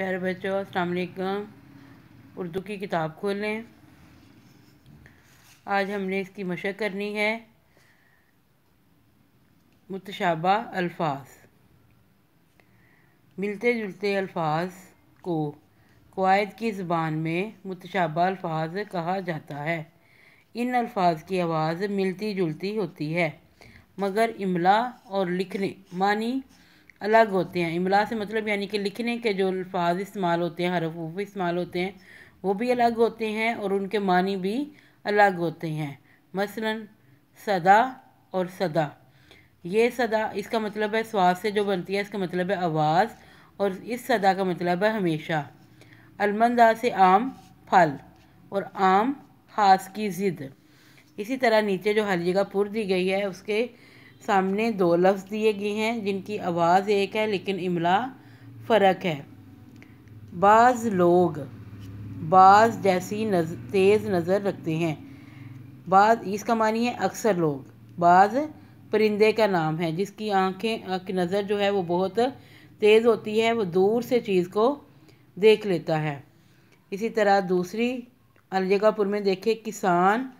प्यारे बच्चों असलकम उर्दू की किताब खोल लें आज हमने इसकी मशक करनी है मुतशाबा अल्फाज मिलते जुलते अल्फाज को कवायद की ज़बान में मुतशाबा अल्फाज कहा जाता है इन अल्फाज की आवाज़ मिलती जुलती होती है मगर इमला और लिखने मानी अलग होते हैं इमला से मतलब यानी कि लिखने के जो अल्फाज इस्तेमाल होते हैं हरफूफ इस्तेमाल होते हैं वो भी अलग होते हैं और उनके मानी भी अलग होते हैं मसलन सदा और सदा ये सदा इसका मतलब है स्वाद से जो बनती है इसका मतलब है आवाज़ और इस सदा का मतलब है हमेशा अलमंदा से आम फल और आम खास की ज़िद इसी तरह नीचे जो हर जगह पुर दी गई है उसके सामने दो लफ्ज़ दिए गए हैं जिनकी आवाज़ एक है लेकिन इमला फ़र्क है बाज़ लोग बाज़ जैसी नज, तेज़ नज़र रखते हैं बाज़ इसका मानी है अक्सर लोग बाज़ परिंदे का नाम है जिसकी आंखें आँख नज़र जो है वो बहुत तेज़ होती है वो दूर से चीज़ को देख लेता है इसी तरह दूसरी अलजगापुर में देखे किसान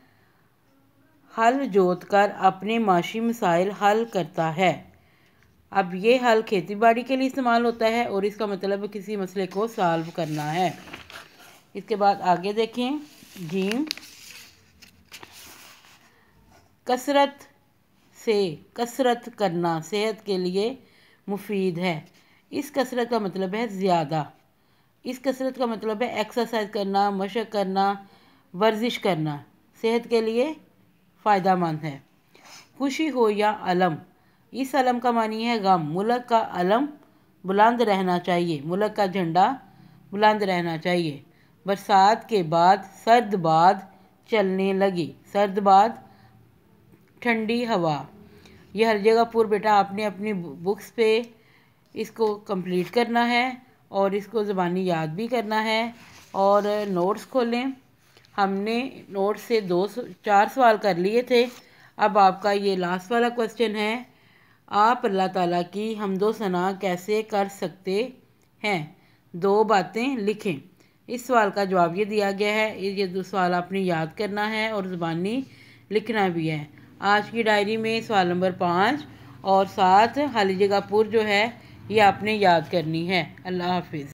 हल जोतकर अपने माशी मसाइल हल करता है अब ये हल खेतीबाड़ी के लिए इस्तेमाल होता है और इसका मतलब किसी मसले को सॉल्व करना है इसके बाद आगे देखें जीम कसरत से कसरत करना सेहत के लिए मुफीद है इस कसरत का मतलब है ज़्यादा इस कसरत का मतलब है एक्सरसाइज करना मशक करना वर्जिश करना सेहत के लिए फ़ायदा मंद है खुशी हो या अलम इस अलम का मानी है गम मुलक का अलम बुलंद रहना चाहिए मुलक का झंडा बुलंद रहना चाहिए बरसात के बाद सर्द बाद चलने लगी सर्द बाद ठंडी हवा यह हर जगह पूर्व बेटा आपने अपनी बुक्स पे इसको कंप्लीट करना है और इसको ज़बानी याद भी करना है और नोट्स खोलें हमने नोट से दो चार सवाल कर लिए थे अब आपका ये लास्ट वाला क्वेश्चन है आप अल्लाह ताला की हमदो सना कैसे कर सकते हैं दो बातें लिखें इस सवाल का जवाब ये दिया गया है ये दो सवाल आपने याद करना है और ज़बानी लिखना भी है आज की डायरी में सवाल नंबर पाँच और साथ खाली जगहपुर जो है ये आपने याद करनी है अल्लाह हाफिज़